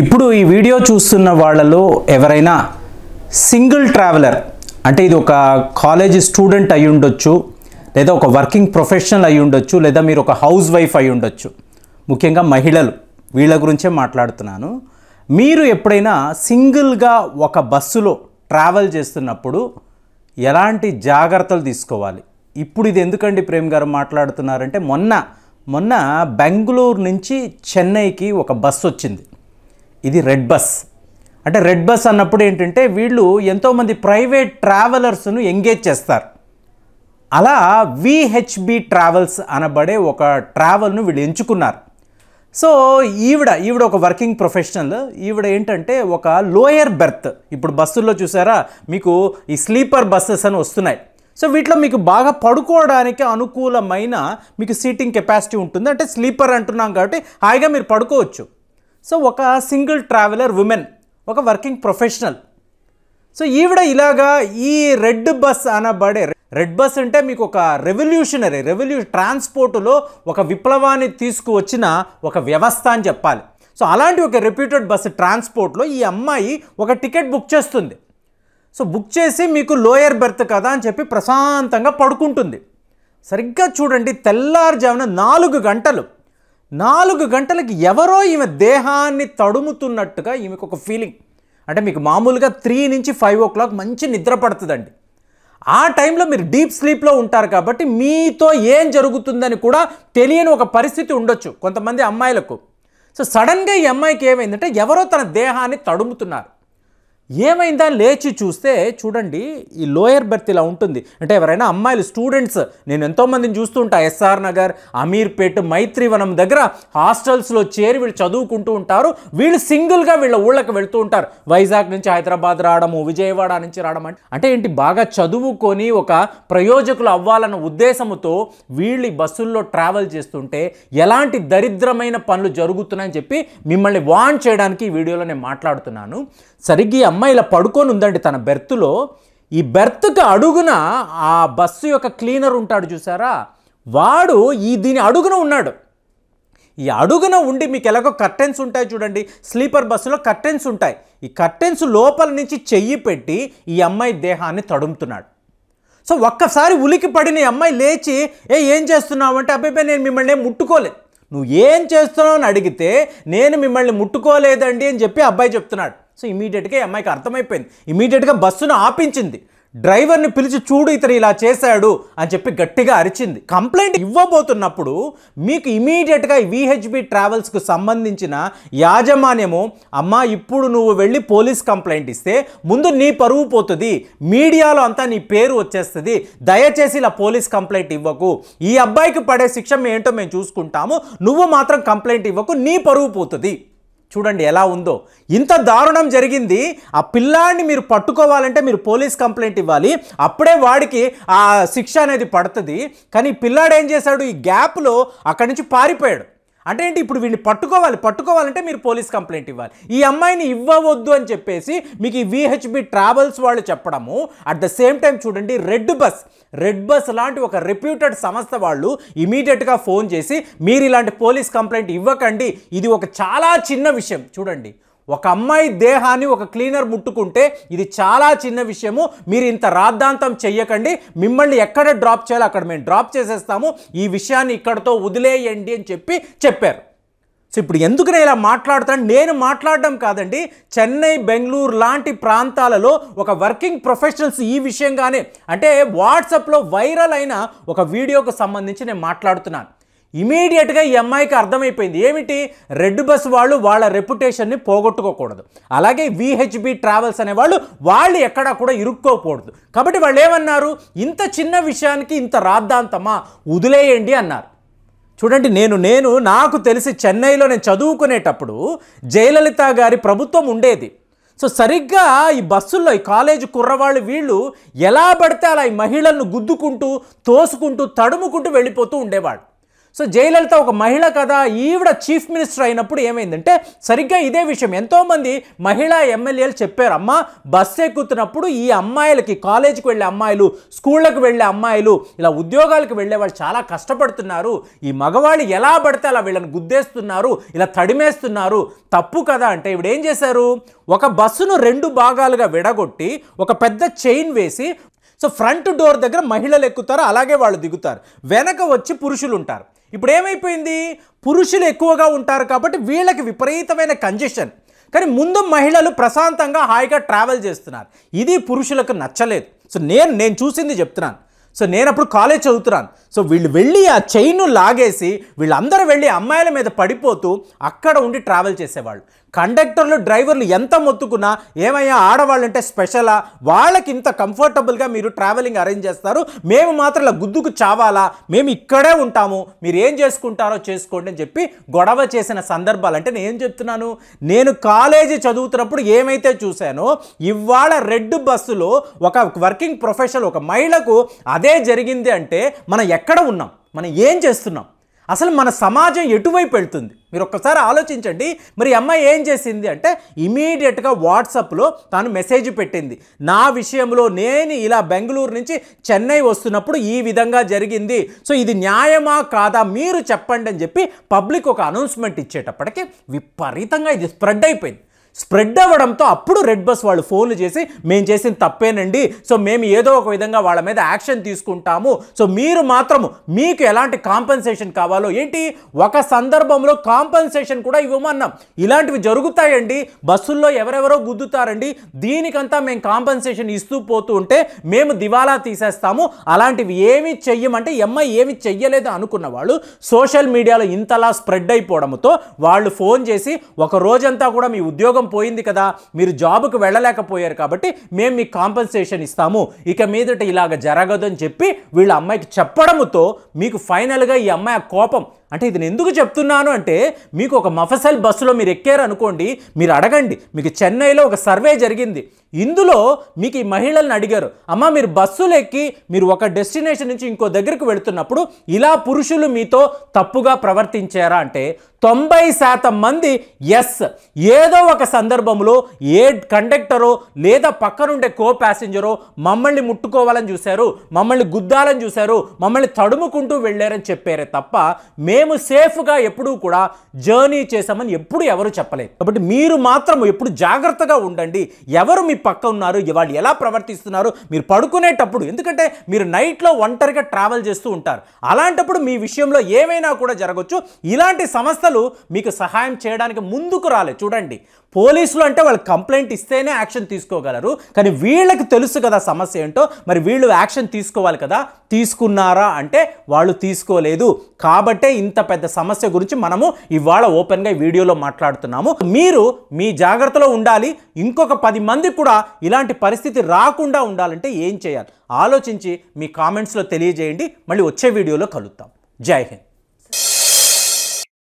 ఇప్పుడు ఈ వీడియో చూస్తున్న వాళ్ళలో ఎవరైనా సింగిల్ ట్రావెలర్ అంటే ఇది ఒక కాలేజీ స్టూడెంట్ అయి ఉండొచ్చు లేదా ఒక వర్కింగ్ ప్రొఫెషనల్ అయి ఉండొచ్చు లేదా మీరు ఒక హౌస్ వైఫ్ అయి ఉండొచ్చు ముఖ్యంగా మహిళలు వీళ్ళ గురించే మాట్లాడుతున్నాను మీరు ఎప్పుడైనా సింగిల్గా ఒక బస్సులో ట్రావెల్ చేస్తున్నప్పుడు ఎలాంటి జాగ్రత్తలు తీసుకోవాలి ఇప్పుడు ఇది ఎందుకండి ప్రేమ్ గారు మాట్లాడుతున్నారంటే మొన్న మొన్న బెంగళూరు నుంచి చెన్నైకి ఒక బస్సు వచ్చింది ఇది రెడ్ బస్ అంటే రెడ్ బస్ అన్నప్పుడు ఏంటంటే వీళ్ళు ఎంతోమంది ప్రైవేట్ ట్రావెలర్స్ను ఎంగేజ్ చేస్తారు అలా విహెచ్బి ట్రావెల్స్ అనబడే ఒక ట్రావెల్ను వీళ్ళు ఎంచుకున్నారు సో ఈవిడ ఈవిడ ఒక వర్కింగ్ ప్రొఫెషనల్ ఈవిడ ఏంటంటే ఒక లోయర్ బెర్త్ ఇప్పుడు బస్సుల్లో చూసారా మీకు ఈ స్లీపర్ బస్సెస్ అని వస్తున్నాయి సో వీటిలో మీకు బాగా పడుకోవడానికి అనుకూలమైన మీకు సీటింగ్ కెపాసిటీ ఉంటుంది అంటే స్లీపర్ అంటున్నాం కాబట్టి హాయిగా మీరు పడుకోవచ్చు సో ఒక సింగిల్ ట్రావెలర్ ఉమెన్ ఒక వర్కింగ్ ప్రొఫెషనల్ సో ఈవిడ ఇలాగా ఈ రెడ్ బస్ అనబడే రెడ్ బస్ అంటే మీకు ఒక రెవల్యూషనరీ రెవల్యూ ట్రాన్స్పోర్టులో ఒక విప్లవాన్ని తీసుకువచ్చిన ఒక వ్యవస్థ అని చెప్పాలి సో అలాంటి ఒక రెప్యూటెడ్ బస్ ట్రాన్స్పోర్ట్లో ఈ అమ్మాయి ఒక టికెట్ బుక్ చేస్తుంది సో బుక్ చేసి మీకు లోయర్ బెర్త్ కదా అని చెప్పి ప్రశాంతంగా పడుకుంటుంది సరిగ్గా చూడండి తెల్లారుజామున నాలుగు గంటలు నాలుగు గంటలకి ఎవరో ఈమె దేహాన్ని తడుముతున్నట్టుగా ఈమెకు ఒక ఫీలింగ్ అంటే మీకు మామూలుగా త్రీ నుంచి ఫైవ్ ఓ క్లాక్ మంచి నిద్ర పడుతుందండి ఆ టైంలో మీరు డీప్ స్లీప్లో ఉంటారు కాబట్టి మీతో ఏం జరుగుతుందని కూడా తెలియని ఒక పరిస్థితి ఉండొచ్చు కొంతమంది అమ్మాయిలకు సో సడన్గా ఈ అమ్మాయికి ఏమైందంటే ఎవరో తన దేహాన్ని తడుముతున్నారు ఏమైందా లేచి చూస్తే చూడండి ఈ లోయర్ బెర్త్ ఇలా ఉంటుంది అంటే ఎవరైనా అమ్మాయిలు స్టూడెంట్స్ నేను ఎంతోమందిని చూస్తూ ఉంటా ఎస్ఆర్ నగర్ అమీర్పేట్ మైత్రివనం దగ్గర హాస్టల్స్లో చేరి వీళ్ళు చదువుకుంటూ ఉంటారు వీళ్ళు సింగిల్గా వీళ్ళ ఊళ్ళకి వెళ్తూ ఉంటారు వైజాగ్ నుంచి హైదరాబాద్ రావడము విజయవాడ నుంచి రావడం అంటే ఏంటి బాగా చదువుకొని ఒక ప్రయోజకులు అవ్వాలన్న ఉద్దేశంతో వీళ్ళు బస్సుల్లో ట్రావెల్ చేస్తుంటే ఎలాంటి దరిద్రమైన పనులు జరుగుతున్నాయని చెప్పి మిమ్మల్ని వాన్ చేయడానికి ఈ వీడియోలో నేను మాట్లాడుతున్నాను సరిగ్గా అమ్మాయి ఇలా పడుకొని ఉందండి తన బెర్త్లో ఈ బెర్త్కి అడుగున ఆ బస్సు యొక్క క్లీనర్ ఉంటాడు చూసారా వాడు ఈ దీని అడుగున ఉన్నాడు ఈ అడుగున ఉండి మీకు ఎలాగో కర్టెన్స్ ఉంటాయి చూడండి స్లీపర్ బస్సులో కర్టెన్స్ ఉంటాయి ఈ కర్టెన్స్ లోపల నుంచి చెయ్యి పెట్టి ఈ అమ్మాయి దేహాన్ని తడుముతున్నాడు సో ఒక్కసారి ఉలికి పడిన ఈ అమ్మాయి లేచి ఏ ఏం చేస్తున్నావు అంటే అబ్బాయి నేను మిమ్మల్ని ముట్టుకోలేదు నువ్వు ఏం చేస్తున్నావు అని అడిగితే నేను మిమ్మల్ని ముట్టుకోలేదండి అని చెప్పి అబ్బాయి చెప్తున్నాడు సో ఇమీడియట్గా ఈ అమ్మాయికి అర్థమైపోయింది ఇమీడియట్గా బస్సును ఆపించింది డ్రైవర్ని పిలిచి చూడు ఇతను ఇలా చేశాడు అని చెప్పి గట్టిగా అరిచింది కంప్లైంట్ ఇవ్వబోతున్నప్పుడు మీకు ఇమీడియట్గా విహెచ్బి ట్రావెల్స్కు సంబంధించిన యాజమాన్యము అమ్మ ఇప్పుడు నువ్వు వెళ్ళి పోలీస్ కంప్లైంట్ ఇస్తే ముందు నీ పరువు పోతుంది మీడియాలో అంతా నీ పేరు వచ్చేస్తుంది దయచేసి ఇలా పోలీస్ కంప్లైంట్ ఇవ్వకు ఈ అబ్బాయికి పడే శిక్ష ఏంటో మేము చూసుకుంటాము నువ్వు మాత్రం కంప్లైంట్ ఇవ్వకు నీ పరువు పోతుంది చూడండి ఎలా ఉందో ఇంత దారుణం జరిగింది ఆ పిల్లాన్ని మీరు పట్టుకోవాలంటే మీరు పోలీస్ కంప్లైంట్ ఇవ్వాలి అప్పుడే వాడికి ఆ శిక్ష అనేది పడుతుంది కానీ పిల్లాడు ఏం చేశాడు ఈ గ్యాప్లో అక్కడి నుంచి పారిపోయాడు అంటే ఏంటి ఇప్పుడు వీడిని పట్టుకోవాలి పట్టుకోవాలంటే మీరు పోలీస్ కంప్లైంట్ ఇవ్వాలి ఈ అమ్మాయిని ఇవ్వవద్దు అని చెప్పేసి మీకు ఈ విహెచ్బి ట్రావెల్స్ వాళ్ళు చెప్పడము అట్ ద సేమ్ టైం చూడండి రెడ్ బస్ రెడ్ బస్ లాంటి ఒక రెప్యూటెడ్ సంస్థ వాళ్ళు ఇమీడియట్గా ఫోన్ చేసి మీరు ఇలాంటి పోలీస్ కంప్లైంట్ ఇవ్వకండి ఇది ఒక చాలా చిన్న విషయం చూడండి ఒక అమ్మాయి దేహాన్ని ఒక క్లీనర్ ముట్టుకుంటే ఇది చాలా చిన్న విషయము మీరు ఇంత రాద్ధాంతం చెయ్యకండి మిమ్మల్ని ఎక్కడ డ్రాప్ చేయాలో అక్కడ మేము డ్రాప్ చేసేస్తాము ఈ విషయాన్ని ఇక్కడతో వదిలేయండి అని చెప్పి చెప్పారు సో ఇప్పుడు ఎందుకు నేను ఇలా మాట్లాడుతాను నేను మాట్లాడడం కాదండి చెన్నై బెంగళూరు లాంటి ప్రాంతాలలో ఒక వర్కింగ్ ప్రొఫెషనల్స్ ఈ విషయంగానే అంటే వాట్సాప్లో వైరల్ అయిన ఒక వీడియోకు సంబంధించి నేను మాట్లాడుతున్నాను ఇమీడియట్గా ఈ అమ్మాయికి అర్థమైపోయింది ఏమిటి రెడ్ బస్ వాళ్ళు వాళ్ళ రెప్యుటేషన్ని పోగొట్టుకోకూడదు అలాగే విహెచ్బి ట్రావెల్స్ అనేవాళ్ళు వాళ్ళు ఎక్కడా కూడా ఇరుక్కోకూడదు కాబట్టి వాళ్ళు ఏమన్నారు ఇంత చిన్న విషయానికి ఇంత రాద్దాంతమా వదిలేయండి అన్నారు చూడండి నేను నేను నాకు తెలిసి చెన్నైలో నేను చదువుకునేటప్పుడు జయలలిత గారి ప్రభుత్వం ఉండేది సో సరిగ్గా ఈ బస్సుల్లో ఈ కాలేజీ కుర్రవాళ్ళు వీళ్ళు ఎలా పడితే అలా ఈ మహిళలను గుద్దుకుంటూ తోసుకుంటూ తడుముకుంటూ వెళ్ళిపోతూ ఉండేవాళ్ళు సో జయలలిత ఒక మహిళ కదా ఈవిడ చీఫ్ మినిస్టర్ అయినప్పుడు ఏమైందంటే సరిగ్గా ఇదే విషయం ఎంతోమంది మహిళా ఎమ్మెల్యేలు చెప్పారు అమ్మ బస్సు ఎక్కుతున్నప్పుడు ఈ అమ్మాయిలకి కాలేజీకి వెళ్ళే అమ్మాయిలు స్కూళ్ళకు వెళ్ళే అమ్మాయిలు ఇలా ఉద్యోగాలకు వెళ్ళే వాళ్ళు చాలా కష్టపడుతున్నారు ఈ మగవాళ్ళు ఎలా పడితే అలా వీళ్ళని గుద్దేస్తున్నారు ఇలా తడిమేస్తున్నారు తప్పు కదా అంటే ఇవిడ ఏం చేశారు ఒక బస్సును రెండు భాగాలుగా విడగొట్టి ఒక పెద్ద చైన్ వేసి సో ఫ్రంట్ డోర్ దగ్గర మహిళలు ఎక్కుతారు అలాగే వాళ్ళు దిగుతారు వెనక వచ్చి పురుషులు ఉంటారు ఇప్పుడు ఏమైపోయింది పురుషులు ఎక్కువగా ఉంటారు కాబట్టి వీళ్ళకి విపరీతమైన కంజెషన్ కానీ ముందు మహిళలు ప్రశాంతంగా హాయిగా ట్రావెల్ చేస్తున్నారు ఇది పురుషులకు నచ్చలేదు సో నేను నేను చూసింది చెప్తున్నాను సో నేను అప్పుడు కాలేజ్ చదువుతున్నాను సో వీళ్ళు వెళ్ళి ఆ చైన్ను లాగేసి వీళ్ళందరూ వెళ్ళి అమ్మాయిల మీద పడిపోతూ అక్కడ ఉండి ట్రావెల్ చేసేవాళ్ళు కండక్టర్లు డ్రైవర్లు ఎంత మొత్తుకున్నా ఏమయ్యా ఆడవాళ్ళంటే స్పెషలా వాళ్ళకి ఇంత కంఫర్టబుల్గా మీరు ట్రావెలింగ్ అరేంజ్ చేస్తారు మేము మాత్రం గుద్దుకు చావాలా మేము ఇక్కడే ఉంటాము మీరు ఏం చేసుకుంటారో చేసుకోండి అని చెప్పి గొడవ చేసిన సందర్భాలు అంటే నేను చెప్తున్నాను నేను కాలేజీ చదువుతున్నప్పుడు ఏమైతే చూశానో ఇవాళ రెడ్ బస్సులో ఒక వర్కింగ్ ప్రొఫెషనల్ ఒక మహిళకు అదే జరిగింది అంటే మనం ఎక్కడ ఉన్నాం మనం ఏం చేస్తున్నాం అసలు మన సమాజం ఎటువైపు వెళ్తుంది మీరు ఒక్కసారి ఆలోచించండి మరి అమ్మాయి ఏం చేసింది అంటే ఇమీడియట్గా వాట్సాప్లో తాను మెసేజ్ పెట్టింది నా విషయంలో నేను ఇలా బెంగళూరు నుంచి చెన్నై వస్తున్నప్పుడు ఈ విధంగా జరిగింది సో ఇది న్యాయమా కాదా మీరు చెప్పండి అని చెప్పి పబ్లిక్ ఒక అనౌన్స్మెంట్ ఇచ్చేటప్పటికి విపరీతంగా ఇది స్ప్రెడ్ అయిపోయింది స్ప్రెడ్ అవ్వడంతో అప్పుడు రెడ్ బస్ వాళ్ళు ఫోన్లు చేసి మేము చేసిన తప్పేనండి సో మేము ఏదో ఒక విధంగా వాళ్ళ మీద యాక్షన్ తీసుకుంటాము సో మీరు మాత్రము మీకు ఎలాంటి కాంపెన్సేషన్ కావాలో ఏంటి ఒక సందర్భంలో కాంపెన్సేషన్ కూడా ఇవ్వమన్నాం ఇలాంటివి జరుగుతాయండి బస్సుల్లో ఎవరెవరో గుద్దుతారండి దీనికంతా మేము కాంపెన్సేషన్ ఇస్తూ పోతూ ఉంటే మేము దివాలా తీసేస్తాము అలాంటివి ఏమి చెయ్యమంటే ఎంఐ ఏమి చెయ్యలేదు అనుకున్న వాళ్ళు సోషల్ మీడియాలో ఇంతలా స్ప్రెడ్ అయిపోవడంతో వాళ్ళు ఫోన్ చేసి ఒక రోజంతా కూడా మీ ఉద్యోగం ఉద్యోగం పోయింది కదా మీరు జాబ్కు వెళ్ళలేకపోయారు కాబట్టి మేము మీకు కాంపెన్సేషన్ ఇస్తాము ఇక మీదట ఇలాగ జరగదు అని చెప్పి వీళ్ళ అమ్మాయికి చెప్పడముతో మీకు ఫైనల్గా ఈ అమ్మాయి కోపం అంటే ఇది నేను ఎందుకు చెప్తున్నాను అంటే మీకు ఒక మఫసల్ బస్సులో మీరు ఎక్కారు అనుకోండి మీరు అడగండి మీకు చెన్నైలో ఒక సర్వే జరిగింది ఇందులో మీకు ఈ మహిళలను అడిగారు అమ్మ మీరు బస్సులు ఎక్కి మీరు ఒక డెస్టినేషన్ నుంచి ఇంకో దగ్గరికి వెళుతున్నప్పుడు ఇలా పురుషులు మీతో తప్పుగా ప్రవర్తించారా అంటే తొంభై శాతం మంది ఎస్ ఏదో ఒక సందర్భంలో ఏ కండక్టరో లేదా పక్కనుండే కో ప్యాసింజరో మమ్మల్ని ముట్టుకోవాలని చూశారు మమ్మల్ని గుద్దాలని చూశారు మమ్మల్ని తడుముకుంటూ వెళ్ళారని చెప్పారే తప్ప మే మేము సేఫ్గా ఎప్పుడూ కూడా జర్నీ చేశామని ఎప్పుడు ఎవరు చెప్పలేదు కాబట్టి మీరు మాత్రం ఎప్పుడు జాగ్రత్తగా ఉండండి ఎవరు మీ పక్క ఉన్నారు వాళ్ళు ఎలా ప్రవర్తిస్తున్నారు మీరు పడుకునేటప్పుడు ఎందుకంటే మీరు నైట్లో ఒంటరిగా ట్రావెల్ చేస్తూ ఉంటారు అలాంటప్పుడు మీ విషయంలో ఏమైనా కూడా జరగవచ్చు ఇలాంటి సంస్థలు మీకు సహాయం చేయడానికి ముందుకు రాలేదు చూడండి పోలీసులు అంటే వాళ్ళు కంప్లైంట్ ఇస్తేనే యాక్షన్ తీసుకోగలరు కానీ వీళ్ళకి తెలుసు కదా సమస్య ఏంటో మరి వీళ్ళు యాక్షన్ తీసుకోవాలి కదా తీసుకున్నారా అంటే వాళ్ళు తీసుకోలేదు కాబట్టే ఇంత ఇంత పెద్ద సమస్య గురించి మనము ఇవాళ ఓపెన్గా వీడియోలో మాట్లాడుతున్నాము మీరు మీ జాగ్రత్తలో ఉండాలి ఇంకొక పది మంది కూడా ఇలాంటి పరిస్థితి రాకుండా ఉండాలంటే ఏం చేయాలి ఆలోచించి మీ కామెంట్స్లో తెలియజేయండి మళ్ళీ వచ్చే వీడియోలో కలుద్దాం జై హింద్